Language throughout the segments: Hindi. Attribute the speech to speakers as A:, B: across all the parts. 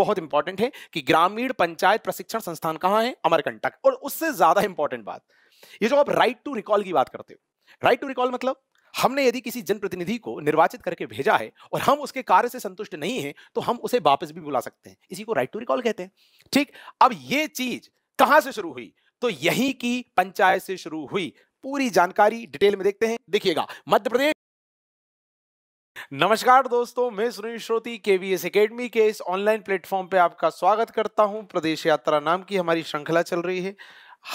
A: बहुत इंपॉर्टेंट है कि ग्रामीण पंचायत प्रशिक्षण संस्थान कहां है अमरकंटक और उससे ज्यादा इंपॉर्टेंट बात ये जो आप राइट टू रिकॉल की बात करते हो राइट टू रिकॉल मतलब हमने यदि किसी जनप्रतिनिधि को निर्वाचित करके भेजा है और हम उसके कार्य से संतुष्ट नहीं है तो हम उसे वापस भी बुला सकते हैं इसी को राइट टू रिकॉल कहते हैं ठीक अब ये चीज कहां से शुरू हुई तो यहीं की पंचायत से शुरू हुई पूरी जानकारी डिटेल में देखते हैं देखिएगा मध्य प्रदेश नमस्कार दोस्तों मैं सुनील श्रोती के वी एस अकेडमी के इस ऑनलाइन प्लेटफॉर्म पे आपका स्वागत करता हूं प्रदेश यात्रा नाम की हमारी श्रृंखला चल रही है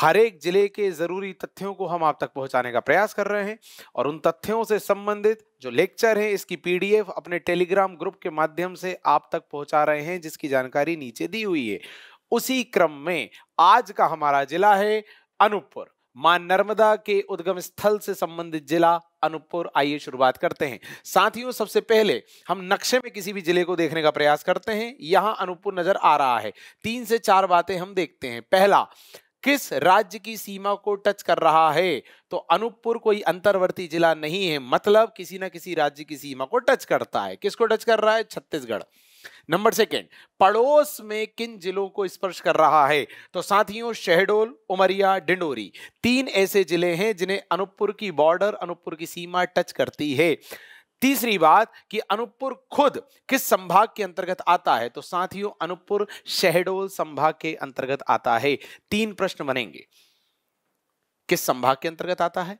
A: हर एक जिले के जरूरी तथ्यों को हम आप तक पहुंचाने का प्रयास कर रहे हैं और उन तथ्यों से संबंधित जो लेक्चर हैं इसकी पीडीएफ अपने टेलीग्राम ग्रुप के माध्यम से आप तक पहुंचा रहे हैं जिसकी जानकारी नीचे दी हुई है उसी क्रम में आज का हमारा जिला है अनूपपुर मां नर्मदा के उद्गम स्थल से संबंधित जिला अनूपपुर आइए शुरुआत करते हैं साथियों सबसे पहले हम नक्शे में किसी भी जिले को देखने का प्रयास करते हैं यहां अनूपपुर नजर आ रहा है तीन से चार बातें हम देखते हैं पहला किस राज्य की सीमा को टच कर रहा है तो अनूपपुर कोई अंतर्वर्ती जिला नहीं है मतलब किसी ना किसी राज्य की सीमा को टच करता है किसको टच कर रहा है छत्तीसगढ़ नंबर सेकेंड पड़ोस में किन जिलों को स्पर्श कर रहा है तो साथियों शहडोल उमरिया डिंडोरी तीन ऐसे जिले हैं जिन्हें अनूपपुर की बॉर्डर अनूपपुर की सीमा टच करती है तीसरी बात कि अनूपपुर खुद किस संभाग के अंतर्गत आता है तो साथियों अनूपपुर शहडोल संभाग के अंतर्गत आता है तीन प्रश्न बनेंगे किस संभाग के अंतर्गत आता है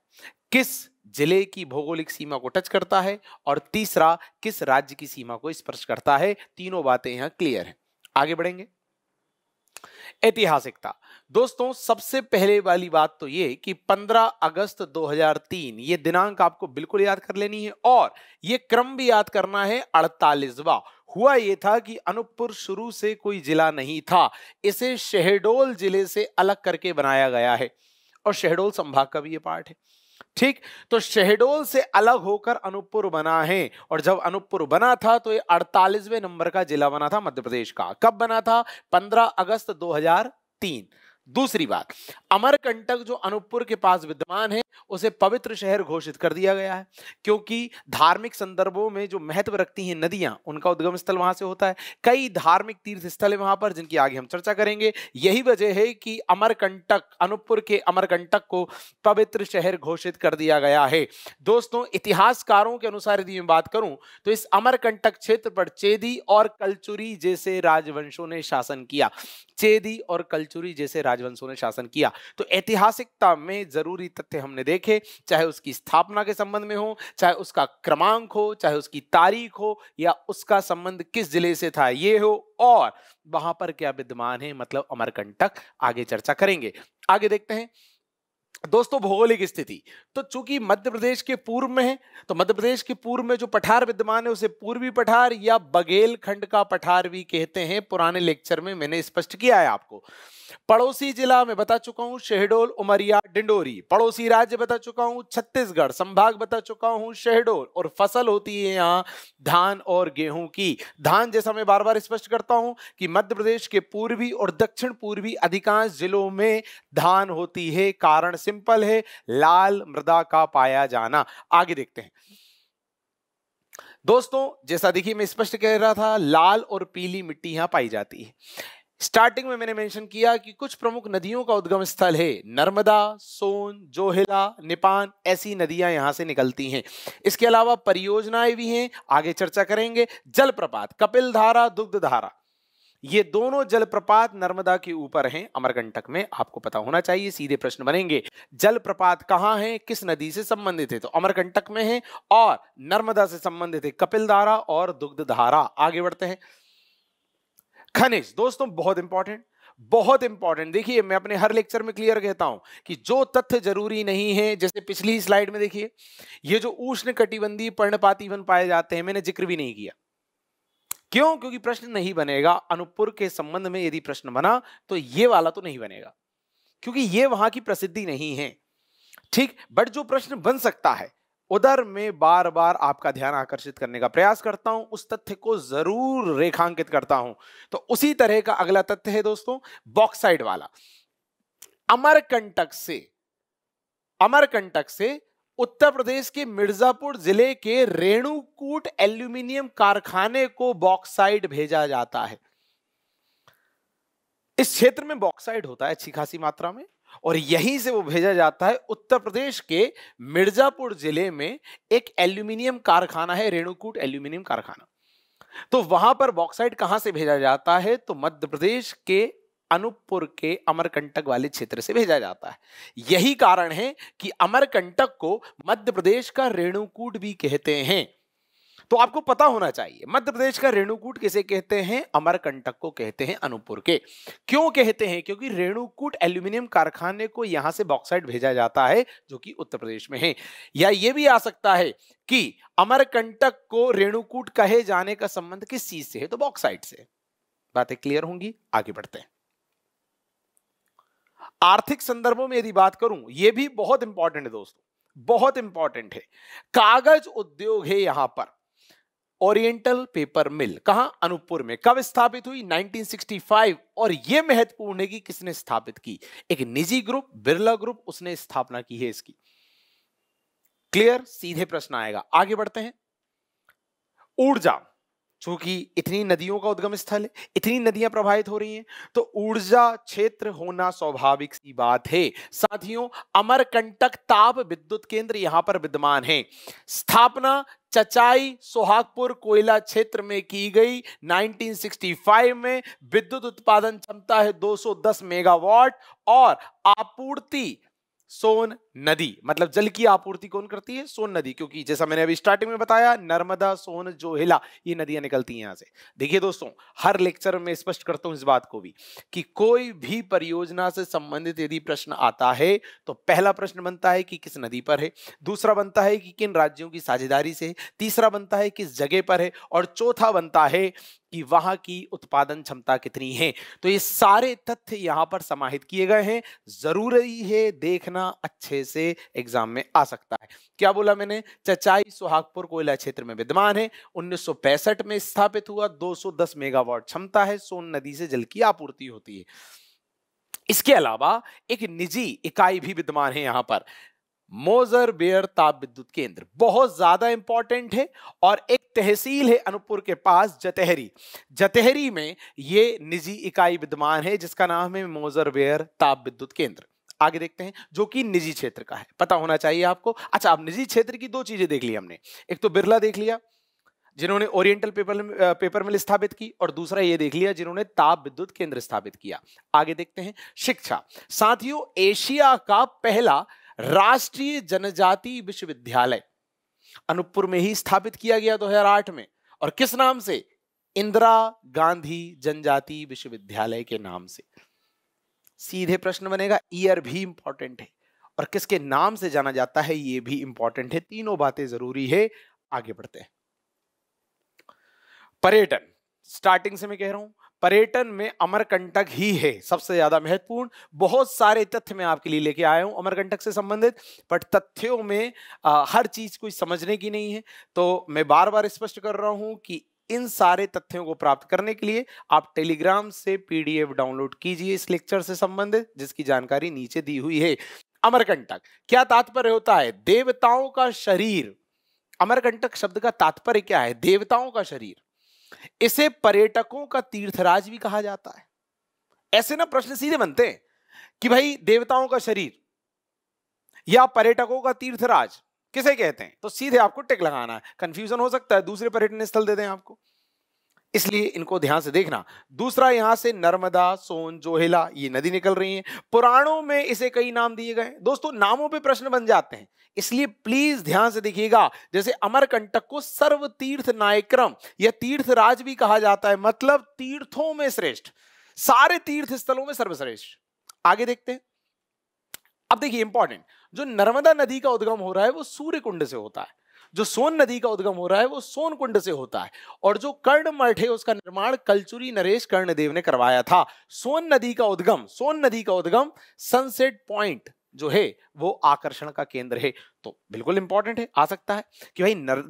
A: किस जिले की भौगोलिक सीमा को टच करता है और तीसरा किस राज्य की सीमा को स्पर्श करता है तीनों बातें यहां क्लियर हैं आगे बढ़ेंगे ऐतिहासिकता दोस्तों सबसे पहले वाली बात तो ये कि 15 अगस्त 2003 ये दिनांक आपको बिल्कुल याद कर लेनी है और ये क्रम भी याद करना है अड़तालीसवा हुआ ये था कि अनूपपुर शुरू से कोई जिला नहीं था इसे शहडोल जिले से अलग करके बनाया गया है और शहडोल संभाग का भी ये पार्ट है ठीक तो शहडोल से अलग होकर अनूपपुर बना है और जब अनूपपुर बना था तो ये अड़तालीसवें नंबर का जिला बना था मध्य प्रदेश का कब बना था 15 अगस्त 2003 दूसरी बात अमरकंटक जो अनूपपुर के पास विद्यमान है उसे पवित्र शहर घोषित कर दिया गया है क्योंकि धार्मिक संदर्भों में जो महत्व रखती हैं नदियां उनका उद्गम स्थल वहां से होता है कई धार्मिक तीर्थ स्थल है वहां पर जिनकी आगे हम चर्चा करेंगे यही वजह है कि अमरकंटक अनूपपुर के अमरकंटक को पवित्र शहर घोषित कर दिया गया है दोस्तों इतिहासकारों के अनुसार यदि मैं बात करूं तो इस अमरकंटक क्षेत्र पर चेदी और कलचुरी जैसे राजवंशों ने शासन किया चेदी और कलचुरी जैसे राजवंशों ने शासन किया तो ऐतिहासिकता में जरूरी तथ्य हमने देखे चाहे उसकी स्थापना के संबंध में हो चाहे उसका क्रमांक हो चाहे उसकी तारीख हो या उसका संबंध किस जिले से था ये हो और वहां पर क्या विद्यमान है मतलब अमरकंटक आगे चर्चा करेंगे आगे देखते हैं दोस्तों भौगोलिक स्थिति तो चूंकि मध्य प्रदेश के पूर्व में है तो मध्य प्रदेश के पूर्व में जो पठार विद्यमान है उसे पूर्वी पठार या बघेल खंड का पठार भी कहते हैं पुराने लेक्चर में मैंने स्पष्ट किया है आपको पड़ोसी जिला में बता चुका हूं शहडोल उमरिया डिंडोरी पड़ोसी राज्य बता चुका हूं छत्तीसगढ़ संभाग बता चुका हूं शहडोल और फसल होती है यहाँ धान और गेहूं की धान जैसा मैं बार बार स्पष्ट करता हूं कि मध्य प्रदेश के पूर्वी और दक्षिण पूर्वी अधिकांश जिलों में धान होती है कारण सिंपल है लाल मृदा का पाया जाना आगे देखते हैं दोस्तों जैसा देखिए मैं स्पष्ट कह रहा था लाल और पीली मिट्टी यहां पाई जाती है स्टार्टिंग में मैंने मेंशन किया कि कुछ प्रमुख नदियों का उद्गम स्थल है नर्मदा सोन जोहिला निपान ऐसी नदियां यहां से निकलती हैं इसके अलावा परियोजनाएं भी हैं आगे चर्चा करेंगे जलप्रपात कपिल धारा दुग्ध धारा ये दोनों जलप्रपात नर्मदा के ऊपर हैं अमरकंटक में आपको पता होना चाहिए सीधे प्रश्न बनेंगे जलप्रपात कहाँ है किस नदी से संबंधित है तो अमरकंटक में है और नर्मदा से संबंधित है कपिल धारा और दुग्ध धारा आगे बढ़ते हैं खनिज दोस्तों बहुत इंपॉर्टेंट बहुत इंपॉर्टेंट देखिए मैं अपने हर लेक्चर में क्लियर कहता हूं कि जो तथ्य जरूरी नहीं है जैसे पिछली स्लाइड में देखिए ये जो उष्ण कटिबंधी पर्णपाती वन पाए जाते हैं मैंने जिक्र भी नहीं किया क्यों क्योंकि प्रश्न नहीं बनेगा अनुपुर के संबंध में यदि प्रश्न बना तो ये वाला तो नहीं बनेगा क्योंकि ये वहां की प्रसिद्धि नहीं है ठीक बट जो प्रश्न बन सकता है उधर में बार बार आपका ध्यान आकर्षित करने का प्रयास करता हूं उस तथ्य को जरूर रेखांकित करता हूं तो उसी तरह का अगला तथ्य है दोस्तों बॉक्साइड वाला अमरकंटक से अमरकंटक से उत्तर प्रदेश के मिर्जापुर जिले के रेणुकूट एल्यूमिनियम कारखाने को बॉक्साइड भेजा जाता है इस क्षेत्र में बॉक्साइड होता है अच्छी खासी मात्रा में और यहीं से वो भेजा जाता है उत्तर प्रदेश के मिर्जापुर जिले में एक एल्यूमिनियम कारखाना है रेणुकूट एल्यूमिनियम कारखाना तो वहां पर बॉक्साइट कहां से भेजा जाता है तो मध्य प्रदेश के अनूपपुर के अमरकंटक वाले क्षेत्र से भेजा जाता है यही कारण है कि अमरकंटक को मध्य प्रदेश का रेणुकूट भी कहते हैं तो आपको पता होना चाहिए मध्य प्रदेश का रेणुकूट किसे कहते हैं अमरकंटक को कहते हैं अनूपपुर के क्यों कहते हैं क्योंकि रेणुकूट एल्यूमिनियम कारखाने को यहां से बॉक्साइड भेजा जाता है जो कि उत्तर प्रदेश में है या ये भी आ सकता है कि अमरकंटक को रेणुकूट कहे जाने का संबंध किस चीज से है तो बॉक्साइड से बातें क्लियर होंगी आगे बढ़ते हैं आर्थिक संदर्भों में यदि बात करूं यह भी बहुत इंपॉर्टेंट है दोस्तों बहुत इंपॉर्टेंट है कागज उद्योग है यहां पर ओरिएंटल पेपर मिल कहा अनूपपुर में कब स्थापित हुई 1965 और यह महत्वपूर्ण है कि किसने स्थापित की एक निजी ग्रुप बिरला ग्रुप उसने स्थापना की है इसकी क्लियर सीधे प्रश्न आएगा आगे बढ़ते हैं ऊर्जा चूंकि इतनी नदियों का उद्गम स्थल है इतनी नदियां प्रभावित हो रही हैं तो ऊर्जा क्षेत्र होना स्वाभाविक सी बात है साथियों अमरकंटक ताप विद्युत केंद्र यहां पर विद्यमान है स्थापना चचाई सोहागपुर कोयला क्षेत्र में की गई 1965 में विद्युत उत्पादन क्षमता है 210 मेगावाट और आपूर्ति सोन नदी मतलब जल की आपूर्ति कौन करती है सोन नदी क्योंकि जैसा मैंने अभी स्टार्टिंग में बताया नर्मदा सोन जोहिला ये नदियां निकलती हैं यहां से देखिए दोस्तों हर लेक्चर में स्पष्ट करता हूँ इस बात को भी कि कोई भी परियोजना से संबंधित यदि प्रश्न आता है तो पहला प्रश्न बनता है कि किस नदी पर है दूसरा बनता है कि किन राज्यों की साझेदारी से है तीसरा बनता है किस जगह पर है और चौथा बनता है कि वहां की उत्पादन क्षमता कितनी है तो ये सारे तथ्य यहाँ पर समाहित किए गए हैं जरूरी है देखना अच्छे से एग्जाम में आ सकता है क्या बोला मैंने चचाई सुहागपुर कोयला क्षेत्र में विद्यमान है उन्नीस में स्थापित हुआ 210 मेगावाट क्षमता है सोन नदी से जल की आपूर्ति होती है इसके अलावा एक निजी इकाई भी विद्यमान है यहां पर मोजर बेयर ताप विद्युत केंद्र बहुत ज्यादा इंपॉर्टेंट है और एक तहसील है अनुपुर के पास जतेहरी जतेहरी में ये निजी इकाई विद्यमान है जिसका नाम है मोजर बेयर ताप विद्युत केंद्र आगे देखते हैं जो कि निजी क्षेत्र का है पता होना चाहिए आपको अच्छा अब निजी क्षेत्र की दो चीजें देख ली हमने एक तो बिरला देख लिया जिन्होंने ओरिएंटल पेपर पेपर मिल स्थापित की और दूसरा ये देख लिया जिन्होंने ताप विद्युत केंद्र स्थापित किया आगे देखते हैं शिक्षा साथियों एशिया का पहला राष्ट्रीय जनजाति विश्वविद्यालय अनूपपुर में ही स्थापित किया गया 2008 में और किस नाम से इंदिरा गांधी जनजाति विश्वविद्यालय के नाम से सीधे प्रश्न बनेगा ईयर भी इंपॉर्टेंट है और किसके नाम से जाना जाता है ये भी इंपॉर्टेंट है तीनों बातें जरूरी है आगे बढ़ते हैं पर्यटन स्टार्टिंग से मैं कह रहा हूं पर्यटन में अमरकंटक ही है सबसे ज्यादा महत्वपूर्ण बहुत सारे तथ्य मैं आपके लिए लेके आया हूं अमरकंटक से संबंधित बट तथ्यों में आ, हर चीज कोई समझने की नहीं है तो मैं बार बार स्पष्ट कर रहा हूं कि इन सारे तथ्यों को प्राप्त करने के लिए आप टेलीग्राम से पीडीएफ डाउनलोड कीजिए इस लेक्चर से संबंधित जिसकी जानकारी नीचे दी हुई है अमरकंटक क्या तात्पर्य होता है देवताओं का शरीर अमरकंटक शब्द का तात्पर्य क्या है देवताओं का शरीर इसे पर्यटकों का तीर्थराज भी कहा जाता है ऐसे ना प्रश्न सीधे बनते हैं कि भाई देवताओं का शरीर या पर्यटकों का तीर्थराज किसे कहते हैं तो सीधे आपको टिक लगाना है कंफ्यूजन हो सकता है दूसरे पर्यटन स्थल दे दें आपको इसलिए इनको ध्यान से देखना दूसरा यहां से नर्मदा सोन जोहिला ये नदी निकल रही है पुराणों में इसे कई नाम दिए गए दोस्तों नामों पे प्रश्न बन जाते हैं इसलिए प्लीज ध्यान से देखिएगा जैसे अमरकंटक को सर्व तीर्थ नायक्रम या राज भी कहा जाता है मतलब तीर्थों में श्रेष्ठ सारे तीर्थ स्थलों में सर्वश्रेष्ठ आगे देखते हैं अब देखिए इंपॉर्टेंट जो नर्मदा नदी का उद्गम हो रहा है वो सूर्य कुंड से होता है जो सोन नदी का उद्गम हो रहा है वो सोन कुंड से होता है और जो कर्ण मठ है उसका निर्माण कलचुरी नरेश कर्णदेव ने करवाया था सोन नदी का उद्गम सोन नदी का उद्गम सनसेट पॉइंट जो है वो आकर्षण का केंद्र है तो बिल्कुल इंपॉर्टेंट है आ सकता है कि भाई नर,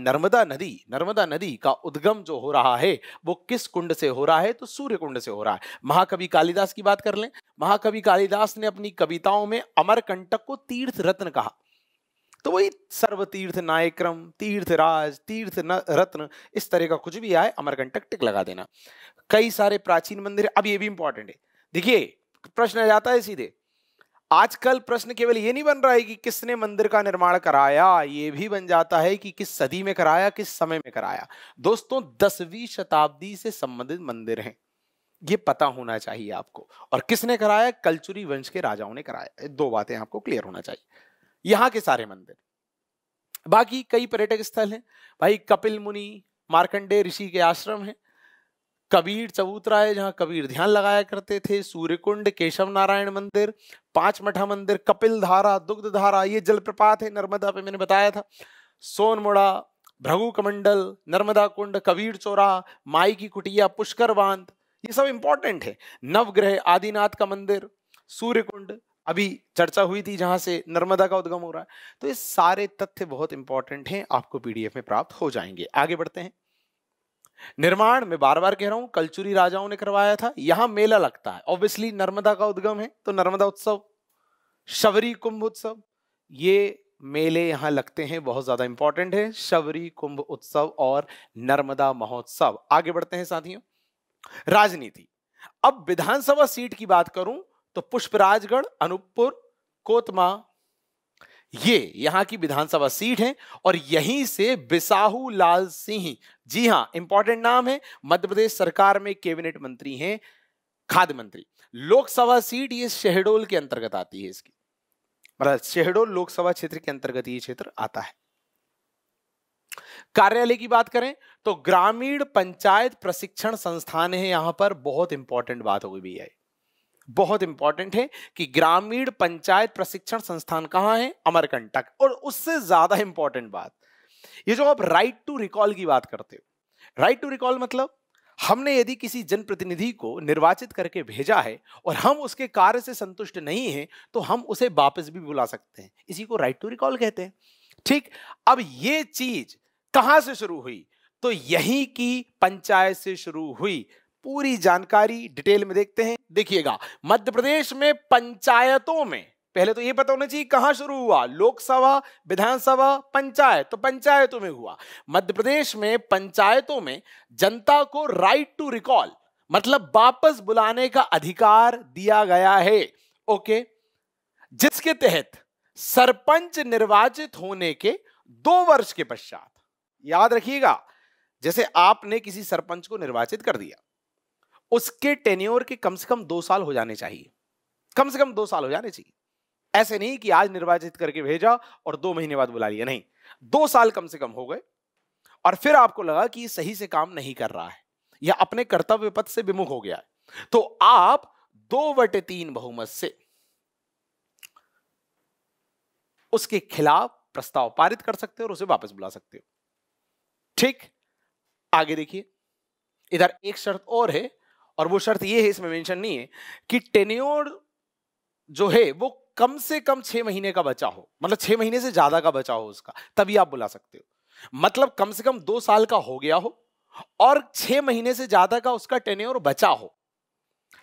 A: नर्मदा नदी नर्मदा नदी का उद्गम जो हो रहा है वो किस कुंड से हो रहा है तो सूर्य कुंड से हो रहा है महाकवि कालिदास की बात कर लें महाकवि कालिदास ने अपनी कविताओं में अमरकंटक को तीर्थ रत्न कहा तो वही सर्व तीर्थ नायक्रम तीर्थ राज तीर्थ रत्न इस तरह का कुछ भी आए अमरकंटक टिक लगा देना कई सारे प्राचीन मंदिर अब ये भी इंपॉर्टेंट है देखिए प्रश्न आ जाता है सीधे आजकल प्रश्न केवल ये नहीं बन रहा है कि किसने मंदिर का निर्माण कराया ये भी बन जाता है कि किस सदी में कराया किस समय में कराया दोस्तों दसवीं शताब्दी से संबंधित मंदिर हैं ये पता होना चाहिए आपको और किसने कराया कलचुरी वंश के राजाओं ने कराया दो बातें आपको क्लियर होना चाहिए यहाँ के सारे मंदिर बाकी कई पर्यटक स्थल हैं भाई कपिल मुनि मार्कंडे ऋषि के आश्रम हैं कबीर चबूतरा है जहाँ कबीर ध्यान लगाया करते थे सूर्यकुंड केशव नारायण मंदिर पांच मठा मंदिर कपिल धारा दुग्ध धारा ये जलप्रपात है नर्मदा पे मैंने बताया था सोनमुड़ा भ्रघु कमंडल नर्मदा कुंड कबीर चौरा माई की कुटिया पुष्कर बांध ये सब इंपॉर्टेंट है नवग्रह आदिनाथ का मंदिर सूर्य कुंड अभी चर्चा हुई थी जहां से नर्मदा का उद्गम हो रहा है तो ये सारे तथ्य बहुत इंपॉर्टेंट हैं आपको पीडीएफ में प्राप्त हो जाएंगे आगे बढ़ते हैं निर्माण में बार बार कह रहा हूं कलचुरी राजाओं ने करवाया था यहां मेला लगता है ऑब्वियसली नर्मदा का उद्गम है तो नर्मदा उत्सव शबरी कुंभ उत्सव ये मेले यहाँ लगते हैं बहुत ज़्यादा इंपॉर्टेंट है शबरी कुंभ उत्सव और नर्मदा महोत्सव आगे बढ़ते हैं साथियों राजनीति अब विधानसभा सीट की बात करूं तो पुष्पराजगढ़ अनूपपुर कोतमा ये यहां की विधानसभा सीट है और यहीं से बिसाहू लाल सिंह जी हां इंपॉर्टेंट नाम है मध्य प्रदेश सरकार में कैबिनेट मंत्री हैं खाद्य मंत्री लोकसभा सीट ये शहडोल के अंतर्गत आती है इसकी मतलब शहडोल लोकसभा क्षेत्र के अंतर्गत ये क्षेत्र आता है कार्यालय की बात करें तो ग्रामीण पंचायत प्रशिक्षण संस्थान है यहां पर बहुत इंपॉर्टेंट बात होगी भी बहुत इंपॉर्टेंट है कि ग्रामीण पंचायत प्रशिक्षण संस्थान कहां है अमरकंटक और उससे ज्यादा इंपॉर्टेंट बात ये जो आप राइट टू रिकॉल की बात करते हो राइट टू रिकॉल मतलब हमने यदि किसी जनप्रतिनिधि को निर्वाचित करके भेजा है और हम उसके कार्य से संतुष्ट नहीं है तो हम उसे वापस भी बुला सकते हैं इसी को राइट टू रिकॉल कहते हैं ठीक अब ये चीज कहां से शुरू हुई तो यही की पंचायत से शुरू हुई पूरी जानकारी डिटेल में देखते हैं देखिएगा मध्य प्रदेश में पंचायतों में पहले तो ये पता होना चाहिए कहां शुरू हुआ लोकसभा विधानसभा पंचायत तो पंचायतों में हुआ मध्य प्रदेश में पंचायतों में जनता को राइट टू रिकॉल मतलब वापस बुलाने का अधिकार दिया गया है ओके जिसके तहत सरपंच निर्वाचित होने के दो वर्ष के पश्चात याद रखिएगा जैसे आपने किसी सरपंच को निर्वाचित कर दिया उसके टेन्योर के कम से कम दो साल हो जाने चाहिए कम से कम दो साल हो जाने चाहिए ऐसे नहीं कि आज निर्वाचित करके भेजा और दो महीने बाद बुला लिया नहीं दो साल कम से कम हो गए और फिर आपको लगा कि सही से काम नहीं कर रहा है या अपने कर्तव्य पथ से विमुख हो गया है तो आप दो बटे तीन बहुमत से उसके खिलाफ प्रस्ताव पारित कर सकते हो और उसे वापस बुला सकते हो ठीक आगे देखिए इधर एक शर्त और है और वो शर्त ये है इसमें मेंशन नहीं है कि टेन्योर जो है वो कम से कम छह महीने का बचा हो मतलब छह महीने से ज्यादा का बचा हो उसका तभी आप बुला सकते हो मतलब कम से कम दो साल का हो गया हो और छह महीने से ज्यादा का उसका टेन्योर बचा हो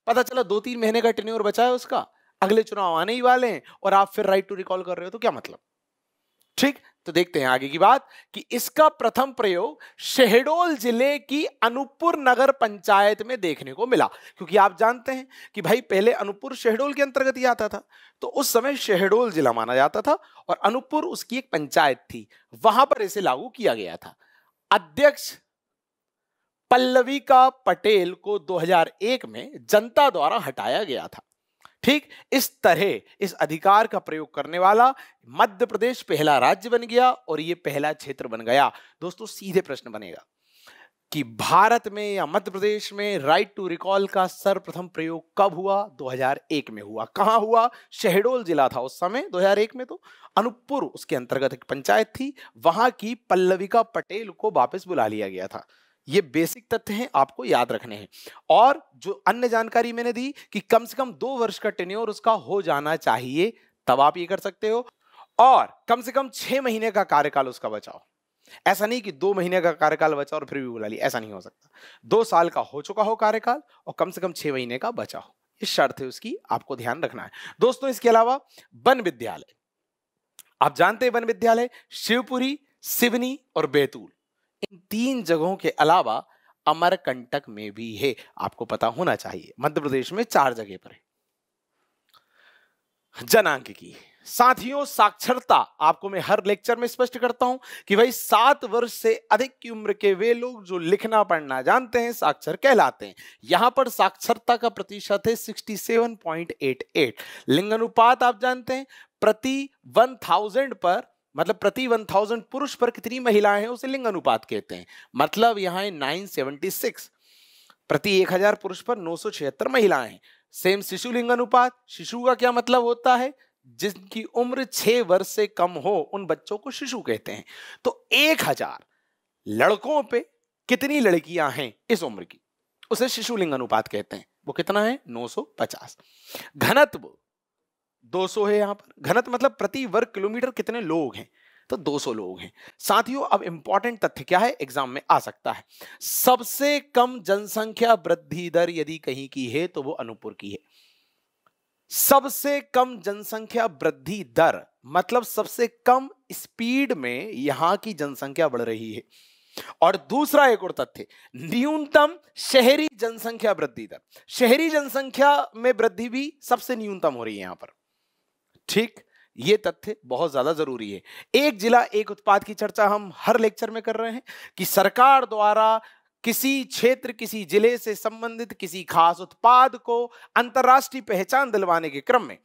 A: पता चला दो तीन महीने का टेन्योर बचा है उसका अगले चुनाव आने ही वाले हैं और आप फिर राइट टू रिकॉल कर रहे हो तो क्या मतलब ठीक तो देखते हैं आगे की बात कि इसका प्रथम प्रयोग शहडोल जिले की अनूपपुर नगर पंचायत में देखने को मिला क्योंकि आप जानते हैं कि भाई पहले अनूपपुर शहडोल के अंतर्गत ही आता था तो उस समय शहडोल जिला माना जाता था और अनूपपुर उसकी एक पंचायत थी वहां पर इसे लागू किया गया था अध्यक्ष पल्लविका पटेल को 2001 में जनता द्वारा हटाया गया था ठीक इस तरह इस अधिकार का प्रयोग करने वाला मध्य प्रदेश पहला राज्य बन गया और ये पहला क्षेत्र बन गया दोस्तों सीधे प्रश्न बनेगा कि भारत में या मध्य प्रदेश में राइट टू रिकॉल का सर्वप्रथम प्रयोग कब हुआ 2001 में हुआ कहाँ हुआ शहडोल जिला था उस समय 2001 में तो अनुपुर उसके अंतर्गत एक पंचायत थी वहां की पल्लविका पटेल को वापस बुला लिया गया था ये बेसिक तथ्य हैं आपको याद रखने हैं और जो अन्य जानकारी मैंने दी कि कम से कम दो वर्ष का टेन्योर उसका हो जाना चाहिए तब आप ये कर सकते हो और कम से कम छह महीने का कार्यकाल उसका बचाओ ऐसा नहीं कि दो महीने का कार्यकाल बचा और फिर भी बुला लिया ऐसा नहीं हो सकता दो साल का हो चुका हो कार्यकाल और कम से कम छह महीने का बचा हो इस शर्त है उसकी आपको ध्यान रखना है दोस्तों इसके अलावा वन विद्यालय आप जानते हैं वन विद्यालय शिवपुरी सिवनी और बैतूल इन तीन जगहों के अलावा अमरकंटक में भी है आपको पता होना चाहिए मध्य प्रदेश में चार जगह पर है जनांक की साथियों साक्षरता आपको मैं हर लेक्चर में स्पष्ट करता हूं कि भाई सात वर्ष से अधिक की उम्र के वे लोग जो लिखना पढ़ना जानते हैं साक्षर कहलाते हैं यहां पर साक्षरता का प्रतिशत है 67.88 लिंग अनुपात आप जानते हैं प्रति 1000 पर मतलब प्रति 1000 पुरुष पर कितनी महिलाएं हैं उसे लिंग अनुपात कहते हैं मतलब यहाँ है 976 प्रति 1000 पुरुष पर नौ सौ छिहत्तर महिलाएं हैं सेम शिशु लिंग अनुपात शिशु का क्या मतलब होता है जिनकी उम्र छह वर्ष से कम हो उन बच्चों को शिशु कहते हैं तो एक हजार लड़कों पे कितनी लड़कियां हैं इस उम्र की उसे शिशु लिंग अनुपात कहते हैं वो कितना है 950 घनत्व 200 है यहाँ पर घनत मतलब प्रति वर्ग किलोमीटर कितने लोग हैं तो 200 लोग हैं साथियों अब इंपॉर्टेंट तथ्य क्या है एग्जाम में आ सकता है सबसे कम जनसंख्या वृद्धि दर यदि कहीं की है तो वो अनूपपुर की है सबसे कम जनसंख्या वृद्धि दर मतलब सबसे कम स्पीड में यहां की जनसंख्या बढ़ रही है और दूसरा एक और तथ्य न्यूनतम शहरी जनसंख्या वृद्धि दर शहरी जनसंख्या में वृद्धि भी सबसे न्यूनतम हो रही है यहां पर ठीक ये तथ्य बहुत ज्यादा जरूरी है एक जिला एक उत्पाद की चर्चा हम हर लेक्चर में कर रहे हैं कि सरकार द्वारा किसी क्षेत्र किसी जिले से संबंधित किसी खास उत्पाद को अंतर्राष्ट्रीय पहचान दिलवाने के क्रम में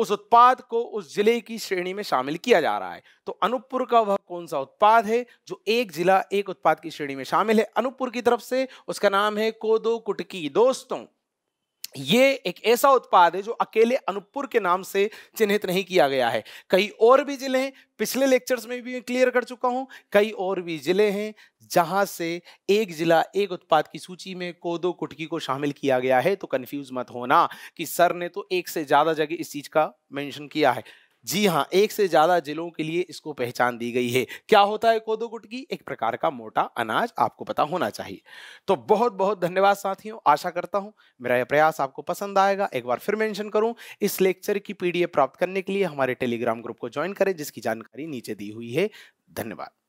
A: उस उत्पाद को उस जिले की श्रेणी में शामिल किया जा रहा है तो अनुपुर का वह कौन सा उत्पाद है जो एक जिला एक उत्पाद की श्रेणी में शामिल है अनुपुर की तरफ से उसका नाम है कोदो कुटकी दोस्तों ये एक ऐसा उत्पाद है जो अकेले अनुपुर के नाम से चिन्हित नहीं किया गया है कई और भी जिले हैं पिछले लेक्चर्स में भी मैं क्लियर कर चुका हूं कई और भी जिले हैं जहां से एक जिला एक उत्पाद की सूची में कोदो कुटकी को शामिल किया गया है तो कंफ्यूज मत होना कि सर ने तो एक से ज़्यादा जगह इस चीज़ का मेंशन किया है जी हाँ एक से ज्यादा जिलों के लिए इसको पहचान दी गई है क्या होता है कोदो गुटकी एक प्रकार का मोटा अनाज आपको पता होना चाहिए तो बहुत बहुत धन्यवाद साथियों आशा करता हूँ मेरा यह प्रयास आपको पसंद आएगा एक बार फिर मेंशन करूँ इस लेक्चर की पीडीएफ प्राप्त करने के लिए हमारे टेलीग्राम ग्रुप को ज्वाइन करें जिसकी जानकारी नीचे दी हुई है धन्यवाद